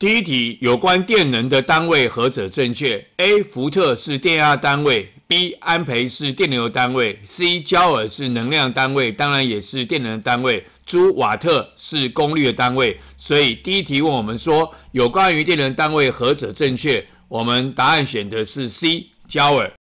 第一题有关电能的单位何者正确？A. 伏特是电压单位。B. 安培是电流单位。C. 焦耳是能量单位，当然也是电能单位。朱瓦特是功率的单位。所以第一题问我们说有关于电能单位何者正确，我们答案选的是 C. 焦耳。